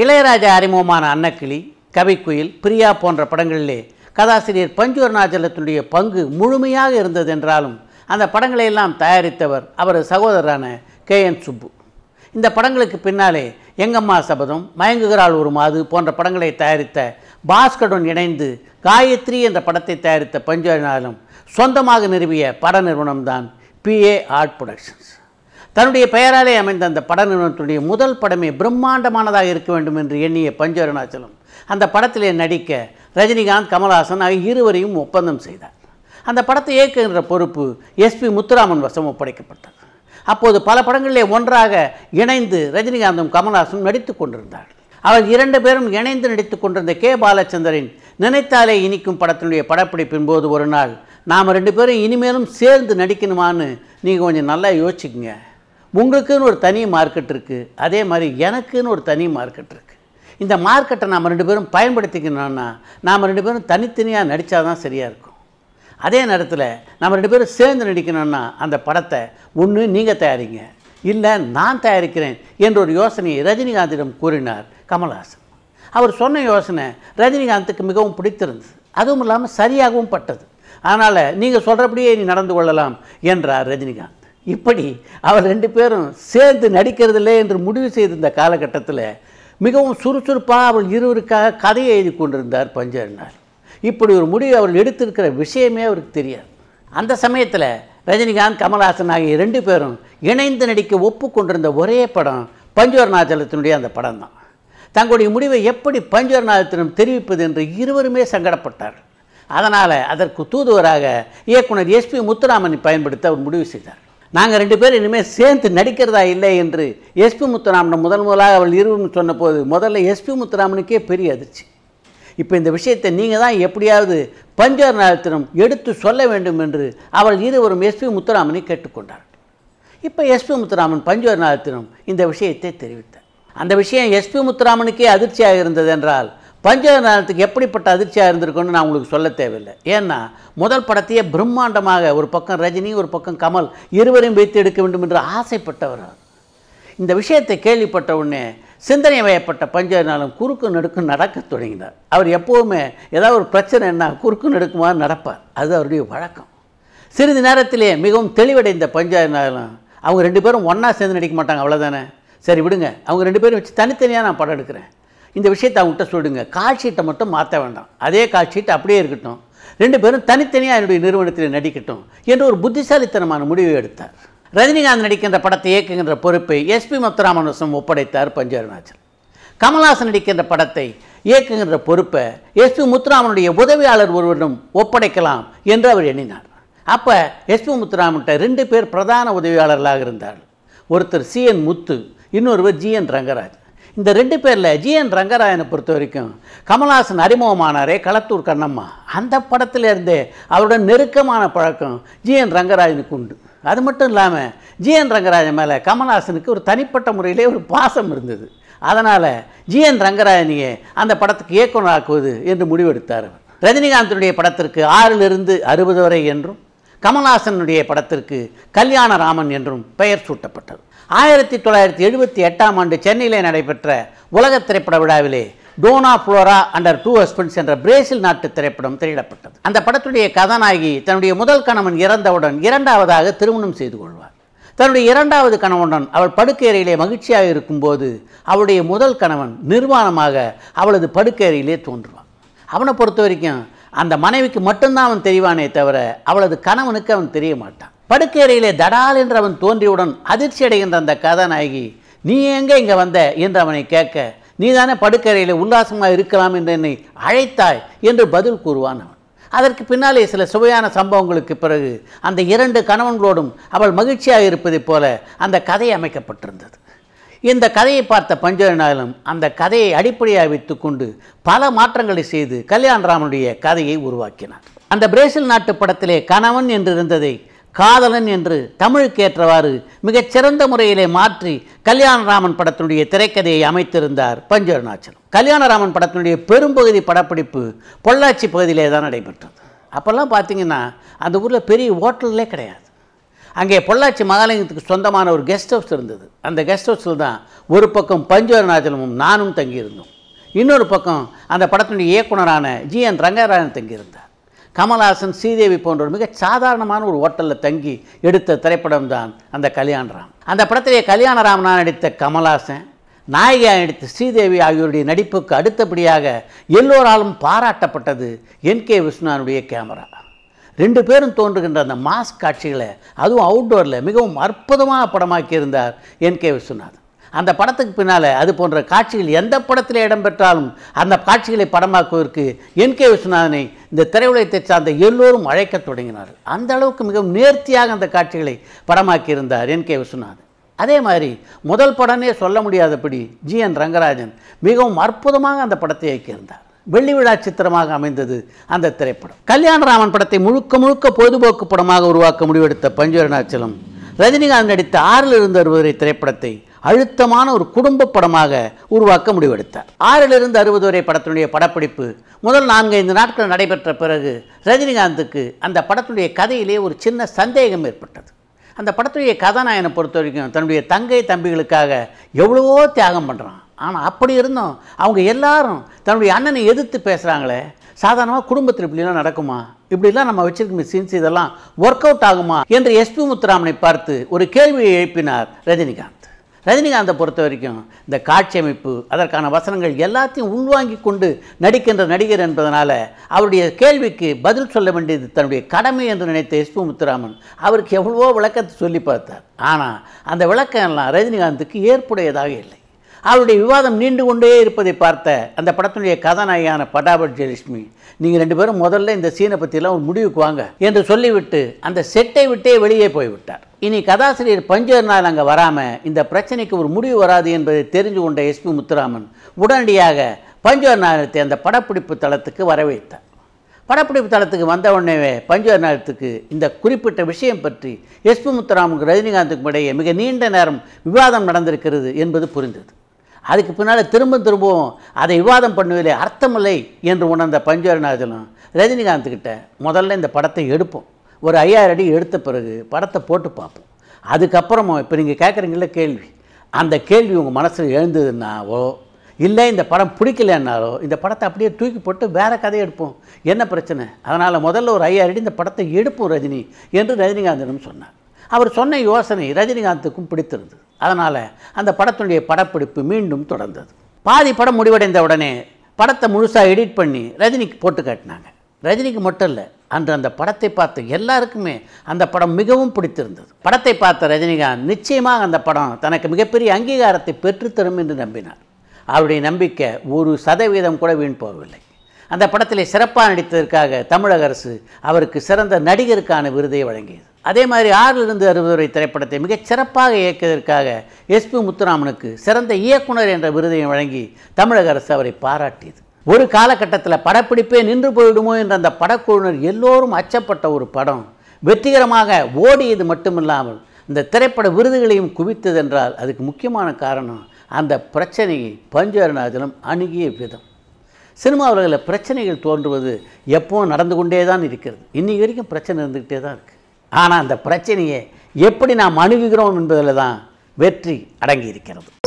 இளையராஜா அறிமுகமான அன்னக்கிளி கவிக்குயில் பிரியா போன்ற படங்களிலே கதாசிரியர் பஞ்சு அருணாச்சலத்தினுடைய பங்கு முழுமையாக இருந்தது என்றாலும் அந்த படங்களையெல்லாம் தயாரித்தவர் அவரது சகோதரரான கே என் சுப்பு இந்த படங்களுக்கு பின்னாலே எங்கம்மா சபதம் மயங்குகிறாள் ஒரு மாது போன்ற படங்களை தயாரித்த பாஸ்கருடன் இணைந்து காயத்ரி என்ற படத்தை தயாரித்த பஞ்சு சொந்தமாக நிறுவிய பட நிறுவனம்தான் பிஏ ஆர்ட் ப்ரொடக்ஷன்ஸ் தன்னுடைய பெயராலே அமைந்த அந்த பட நிறுவனத்துடைய முதல் படமே பிரம்மாண்டமானதாக இருக்க வேண்டும் என்று எண்ணிய பஞ்ச அருணாச்சலம் அந்த படத்திலே நடிக்க ரஜினிகாந்த் கமல்ஹாசன் ஆகிய இருவரையும் ஒப்பந்தம் செய்தார் அந்த படத்தை இயக்குகின்ற பொறுப்பு எஸ்பி முத்துராமன் வசம் ஒப்படைக்கப்பட்டது அப்போது பல படங்களிலே ஒன்றாக இணைந்து ரஜினிகாந்தும் கமல்ஹாசனும் நடித்து கொண்டிருந்தார் அவர் இரண்டு பேரும் இணைந்து நடித்து கொண்டிருந்த கே பாலச்சந்தரின் நினைத்தாலே இனிக்கும் படத்தினுடைய படப்பிடிப்பின் போது ஒரு நாள் நாம் ரெண்டு பேரும் இனிமேலும் சேர்ந்து நடிக்கணுமான்னு நீங்கள் கொஞ்சம் நல்லா யோசிச்சுக்கோங்க உங்களுக்குன்னு ஒரு தனி மார்க்கெட் இருக்குது அதே மாதிரி எனக்குன்னு ஒரு தனி மார்க்கெட் இருக்குது இந்த மார்க்கெட்டை நாம் ரெண்டு பேரும் பயன்படுத்திக்கணும்னா நாம் ரெண்டு பேரும் தனித்தனியாக நடித்தா தான் சரியாக இருக்கும் அதே நேரத்தில் நம்ம ரெண்டு பேரும் சேர்ந்து நடிக்கணும்னா அந்த படத்தை ஒன்று நீங்கள் தயாரிங்க இல்லை நான் தயாரிக்கிறேன் என்ற ஒரு யோசனையை ரஜினிகாந்திடம் கூறினார் கமல்ஹாசன் அவர் சொன்ன யோசனை ரஜினிகாந்துக்கு மிகவும் பிடித்திருந்தது அதுவும் இல்லாமல் சரியாகவும் பட்டது அதனால் நீங்கள் சொல்கிறபடியே நீ நடந்து கொள்ளலாம் என்றார் ரஜினிகாந்த் இப்படி அவர் ரெண்டு பேரும் சேர்ந்து நடிக்கிறதில்லை என்று முடிவு செய்திருந்த காலகட்டத்தில் மிகவும் சுறுசுறுப்பாக அவள் இருவருக்காக கதையை எழுதி கொண்டிருந்தார் பஞ்சர்னால் இப்படி ஒரு முடிவு அவர் எடுத்திருக்கிற விஷயமே அவருக்கு தெரியாது அந்த சமயத்தில் ரஜினிகாந்த் கமல்ஹாசன் ஆகிய ரெண்டு பேரும் இணைந்து நடிக்க ஒப்புக்கொண்டிருந்த ஒரே படம் பஞ்சுவர்ணாச்சலத்தினுடைய அந்த படம் தான் தங்களுடைய முடிவை எப்படி பஞ்சுவர்ணாச்சலம் தெரிவிப்பது என்று இருவருமே சங்கடப்பட்டார் அதனால் அதற்கு தூதுவராக இயக்குனர் எஸ்பி முத்துராமனை பயன்படுத்த அவர் முடிவு செய்தார் நாங்கள் ரெண்டு பேரும் இனிமேல் சேர்ந்து நடிக்கிறதா இல்லை என்று எஸ்பி முத்துராமன் முதன் முதலாக அவள் இருவன் சொன்னபோது முதல்ல எஸ்பி முத்துராமனுக்கே பெரிய அதிர்ச்சி இப்போ இந்த விஷயத்தை நீங்கள் தான் எப்படியாவது பஞ்சர் நாளத்தினம் எடுத்து சொல்ல வேண்டும் என்று அவள் இருவரும் எஸ்பி முத்துராமனை கேட்டுக்கொண்டார்கள் இப்போ எஸ்பி முத்துராமன் பஞ்சவர் நாளத்தினம் இந்த விஷயத்தை தெரிவித்தார் அந்த விஷயம் எஸ்பி முத்துராமனுக்கே அதிர்ச்சியாக இருந்தது என்றால் பஞ்சதந்திரத்துக்கு எப்படிப்பட்ட அதிர்ச்சியாக இருந்திருக்குன்னு நான் உங்களுக்கு சொல்ல தேவையில்லை ஏன்னா முதல் படத்தையே பிரம்மாண்டமாக ஒரு பக்கம் ரஜினி ஒரு பக்கம் கமல் இருவரையும் வைத்து எடுக்க வேண்டும் என்று ஆசைப்பட்டவர் இந்த விஷயத்தை கேள்விப்பட்ட உடனே சிந்தனை வயப்பட்ட பஞ்சநாளம் குறுக்கு நடுக்கு நடக்க தொடங்கினார் அவர் எப்போவுமே ஏதாவது ஒரு பிரச்சனைன்னா குறுக்கு நடுக்குமாறு நடப்பார் அது அவருடைய வழக்கம் சிறிது நேரத்திலேயே மிகவும் தெளிவடைந்த பஞ்சநாளம் அவங்க ரெண்டு பேரும் ஒன்றா சேர்ந்து நடிக்க மாட்டாங்க அவ்வளோதானே சரி விடுங்க அவங்க ரெண்டு பேரும் வச்சு தனித்தனியாக நான் படம் எடுக்கிறேன் இந்த விஷயத்தை அவங்ககிட்ட சொல்லுங்க கால்ஷீட்டை மட்டும் மாற்ற வேண்டாம் அதே கால்ஷீட் அப்படியே இருக்கட்டும் ரெண்டு பேரும் தனித்தனியாக என்னுடைய நிறுவனத்தில் நடிக்கட்டும் என்று ஒரு புத்திசாலித்தனமான முடிவை எடுத்தார் ரஜினிகாந்த் நடிக்கின்ற படத்தை இயக்குகின்ற பொறுப்பை எஸ்பி முத்துராமனுசம் ஒப்படைத்தார் பஞ்சு கமல்ஹாசன் நடிக்கின்ற படத்தை இயக்குகின்ற பொறுப்பை எஸ்பி முத்துராமனுடைய உதவியாளர் ஒருவரிடம் ஒப்படைக்கலாம் என்று அவர் எண்ணினார் அப்போ எஸ்பி முத்துராமன்ட்ட ரெண்டு பேர் பிரதான உதவியாளர்களாக இருந்தார் ஒருத்தர் சி என் முத்து இன்னொருவர் ஜி என் ரங்கராஜ் இந்த ரெண்டு பேரில் ஜிஎன் ரங்கராயனை பொறுத்த வரைக்கும் கமல்ஹாசன் அறிமுகமானாரே களத்தூர் கண்ணம்மா அந்த படத்திலேருந்தே அவரோட நெருக்கமான பழக்கம் ஜிஎன் ரங்கராஜனுக்கு உண்டு அது மட்டும் இல்லாமல் ஜிஎன் ரங்கராஜன் மேலே கமல்ஹாசனுக்கு ஒரு தனிப்பட்ட முறையிலே ஒரு பாசம் இருந்தது அதனால் ஜி என் ரங்கராயனையே அந்த படத்துக்கு இயக்குநராக்குவது என்று முடிவெடுத்தார் ரஜினிகாந்தனுடைய படத்திற்கு ஆறிலிருந்து அறுபது வரை என்றும் கமல்ஹாசனுடைய படத்திற்கு கல்யாண ராமன் என்றும் பெயர் சூட்டப்பட்டது ஆயிரத்தி தொள்ளாயிரத்தி எழுபத்தி எட்டாம் ஆண்டு சென்னையிலே நடைபெற்ற உலக திரைப்பட விழாவிலே Dona Flora and her two husbands என்ற பிரேசில் நாட்டு திரைப்படம் திரையிடப்பட்டது அந்த படத்துடைய கதாநாயகி தன்னுடைய முதல் கணவன் இறந்தவுடன் இரண்டாவதாக திருமணம் செய்து கொள்வார் தன்னுடைய இரண்டாவது கணவனுடன் அவள் படுக்கையறையிலே மகிழ்ச்சியாக இருக்கும்போது அவளுடைய முதல் கணவன் நிர்வாணமாக அவளது படுக்கையறையிலே தோன்றுவான் அவனை பொறுத்த வரைக்கும் அந்த மனைவிக்கு மட்டும்தான் அவன் தெரிவானே தவிர அவளது கணவனுக்கு அவன் தெரிய மாட்டான் படுக்கையறையிலே தடால் என்று அவன் தோன்றியவுடன் அதிர்ச்சி அடைகின்ற அந்த கதாநாயகி நீ எங்கே இங்கே வந்த என்று அவனை கேட்க நீ தானே படுக்கறையில் உல்லாசமாக இருக்கலாம் என்று என்னை அழைத்தாய் என்று பதில் கூறுவான் அவன் அதற்கு பின்னாலே சில சுவையான சம்பவங்களுக்கு பிறகு அந்த இரண்டு கணவன்களோடும் அவள் மகிழ்ச்சியாக இருப்பதைப் போல அந்த கதை அமைக்கப்பட்டிருந்தது இந்த கதையை பார்த்த பஞ்சநாயலும் அந்த கதையை அடிப்படையாக வைத்து கொண்டு பல மாற்றங்களை செய்து கல்யாணராமனுடைய கதையை உருவாக்கினார் அந்த பிரேசில் நாட்டு படத்திலே கணவன் என்றிருந்ததை காதலன் என்று தமிழுக்கேற்றவாறு மிகச்சிறந்த முறையிலே மாற்றி கல்யாணராமன் படத்தினுடைய திரைக்கதையை அமைத்திருந்தார் பஞ்சு கல்யாணராமன் படத்தினுடைய பெரும்பகுதி படப்பிடிப்பு பொள்ளாச்சி பகுதியிலே தான் நடைபெற்றது அப்போல்லாம் பார்த்தீங்கன்னா அந்த ஊரில் பெரிய ஹோட்டல்லே கிடையாது அங்கே பொள்ளாச்சி மகாலயத்துக்கு சொந்தமான ஒரு கெஸ்ட் ஹவுஸ் இருந்தது அந்த கெஸ்ட் ஹவுஸில் தான் ஒரு பக்கம் பஞ்சு நானும் தங்கியிருந்தோம் இன்னொரு பக்கம் அந்த படத்தினுடைய இயக்குனரான ஜி என் ரங்கராஜன் தங்கியிருந்தார் கமல்ஹாசன் ஸ்ரீதேவி போன்ற மிக சாதாரணமான ஒரு ஹோட்டலில் தங்கி எடுத்த திரைப்படம் தான் அந்த கல்யாணராம் அந்த படத்திலே கல்யாணராம் நான் நடித்த கமல்ஹாசன் நாயகியாக நடித்த ஸ்ரீதேவி ஆகியோருடைய நடிப்புக்கு அடுத்தபடியாக எல்லோராலும் பாராட்டப்பட்டது என் கே விஸ்வநாதனுடைய கேமரா ரெண்டு பேரும் தோன்றுகின்ற அந்த மாஸ் காட்சிகளை அதுவும் அவுட்டோரில் மிகவும் அற்புதமாக படமாக்கியிருந்தார் என் கே விஸ்வநாதன் அந்த படத்துக்கு பின்னால் அது போன்ற காட்சிகள் எந்த படத்தில் இடம்பெற்றாலும் அந்த காட்சிகளை படமாக்குவதற்கு என் கே விஸ்வநாதனை இந்த திரையுலகத்தை சார்ந்த எல்லோரும் அழைக்க தொடங்கினார்கள் அந்த அளவுக்கு மிகவும் நேர்த்தியாக அந்த காட்சிகளை படமாக்கியிருந்தார் என் கே விஸ்வநாதன் அதே மாதிரி முதல் படமே சொல்ல முடியாதபடி ஜி என் ரங்கராஜன் மிகவும் அற்புதமாக அந்த படத்தை இயக்கியிருந்தார் வெள்ளி விழா சித்திரமாக அமைந்தது அந்த திரைப்படம் கல்யாணராமன் படத்தை முழுக்க முழுக்க பொழுதுபோக்கு படமாக உருவாக்க முடிவெடுத்த பஞ்சுவரணாச்சலம் ரஜினிகாந்த் நடித்த ஆறில் இருந்து வருவதை திரைப்படத்தை அழுத்தமான ஒரு குடும்ப படமாக உருவாக்க முடிவெடுத்தார் ஆறிலிருந்து அறுபது வரை படத்தினுடைய படப்பிடிப்பு முதல் நான்கு ஐந்து நாட்கள் நடைபெற்ற பிறகு ரஜினிகாந்துக்கு அந்த படத்தினுடைய கதையிலே ஒரு சின்ன சந்தேகம் ஏற்பட்டது அந்த படத்துடைய கதாநாயனை பொறுத்த வரைக்கும் தன்னுடைய தங்கை தம்பிகளுக்காக எவ்வளவோ தியாகம் பண்ணுறான் ஆனால் அப்படி இருந்தும் அவங்க எல்லாரும் தன்னுடைய அண்ணனை எதிர்த்து பேசுகிறாங்களே சாதாரணமாக குடும்பத்தில் இப்படிலாம் நடக்குமா இப்படிலாம் நம்ம வச்சிருக்கும் சீன்ஸ் இதெல்லாம் ஒர்க் அவுட் ஆகுமா என்று எஸ்பி முத்துராமனை பார்த்து ஒரு கேள்வியை எழுப்பினார் ரஜினிகாந்த் ரஜினிகாந்தை பொறுத்த வரைக்கும் இந்த காட்சி அமைப்பு அதற்கான வசனங்கள் எல்லாத்தையும் உள்வாங்கி கொண்டு நடிக்கின்ற நடிகர் என்பதனால் அவருடைய கேள்விக்கு பதில் சொல்ல வேண்டியது தன்னுடைய கடமை என்று நினைத்த எஸ் முத்துராமன் அவருக்கு எவ்வளவோ விளக்கத்தை சொல்லி பார்த்தார் ஆனால் அந்த விளக்கம் எல்லாம் ரஜினிகாந்துக்கு ஏற்புடையதாக இல்லை அவருடைய விவாதம் நீண்டு கொண்டே இருப்பதை பார்த்த அந்த படத்தினுடைய கதாநாயகியான படாபட் ஜெயலட்சுமி நீங்கள் ரெண்டு பேரும் முதல்ல இந்த சீனை பற்றிலாம் ஒரு முடிவுக்கு வாங்க என்று சொல்லிவிட்டு அந்த செட்டை விட்டே வெளியே போய்விட்டார் இனி கதாசிரியர் பஞ்சர்னால் அங்கே வராமல் இந்த பிரச்சனைக்கு ஒரு முடிவு வராது என்பதை தெரிஞ்சு கொண்ட எஸ்பி முத்துராமன் உடனடியாக பஞ்சவர்ணாலயத்தை அந்த படப்பிடிப்பு தளத்துக்கு வரவேற்றார் படப்பிடிப்பு தளத்துக்கு வந்தவுடனே நாயகத்துக்கு இந்த குறிப்பிட்ட விஷயம் பற்றி எஸ்பி முத்துராமனுக்கு ரஜினிகாந்துக்கும் இடையே மிக நீண்ட நேரம் விவாதம் நடந்திருக்கிறது என்பது புரிந்தது அதுக்கு பின்னால் திரும்ப திரும்பவும் அதை விவாதம் பண்ணுவதில்லை அர்த்தமில்லை என்று உணர்ந்த பஞ்சவரநாதனும் ரஜினிகாந்த்கிட்ட முதல்ல இந்த படத்தை எடுப்போம் ஒரு ஐயாயிரம் அடி எடுத்த பிறகு படத்தை போட்டு பார்ப்போம் அதுக்கப்புறமும் இப்போ நீங்கள் கேட்குறீங்கள கேள்வி அந்த கேள்வி உங்கள் மனசில் எழுந்ததுன்னாவோ இல்லை இந்த படம் பிடிக்கலன்னாலோ இந்த படத்தை அப்படியே தூக்கி போட்டு வேறு கதையை எடுப்போம் என்ன பிரச்சனை அதனால் முதல்ல ஒரு ஐயாயிரம் அடி இந்த படத்தை எடுப்போம் ரஜினி என்று ரஜினிகாந்தனும் சொன்னார் அவர் சொன்ன யோசனை ரஜினிகாந்துக்கும் பிடித்திருந்தது அதனால் அந்த படத்தினுடைய படப்பிடிப்பு மீண்டும் தொடர்ந்தது பாதி படம் முடிவடைந்த உடனே படத்தை முழுசாக எடிட் பண்ணி ரஜினிக்கு போட்டு காட்டினாங்க ரஜினிக்கு மட்டும் இல்லை அன்று அந்த படத்தை பார்த்த எல்லாருக்குமே அந்த படம் மிகவும் பிடித்திருந்தது படத்தை பார்த்த ரஜினிகாந்த் நிச்சயமாக அந்த படம் தனக்கு மிகப்பெரிய அங்கீகாரத்தை பெற்றுத்தரும் என்று நம்பினார் அவருடைய நம்பிக்கை ஒரு சதவீதம் கூட வீண் போகவில்லை அந்த படத்தில் சிறப்பாக நடித்ததற்காக தமிழக அரசு அவருக்கு சிறந்த நடிகருக்கான விருதை வழங்கியது அதே மாதிரி ஆறிலிருந்து அறுபது வரை திரைப்படத்தை மிகச் சிறப்பாக இயக்கியதற்காக எஸ்பி முத்துராமனுக்கு சிறந்த இயக்குனர் என்ற விருதையும் வழங்கி தமிழக அரசு அவரை பாராட்டியது ஒரு காலகட்டத்தில் படப்பிடிப்பே நின்று போயிடுமோ என்ற அந்த படக்குழுவினர் எல்லோரும் அச்சப்பட்ட ஒரு படம் வெற்றிகரமாக ஓடியது மட்டுமில்லாமல் இந்த திரைப்பட விருதுகளையும் குவித்தது என்றால் அதுக்கு முக்கியமான காரணம் அந்த பிரச்சனையை பஞ்சு அணுகிய விதம் சினிமா உலகில் பிரச்சனைகள் தோன்றுவது எப்பவும் நடந்து கொண்டே தான் இருக்கிறது இன்றைக்கு வரைக்கும் பிரச்சனை இருந்துக்கிட்டே தான் இருக்குது ஆனால் அந்த பிரச்சனையை எப்படி நாம் அணுகுகிறோம் என்பதில் தான் வெற்றி அடங்கி இருக்கிறது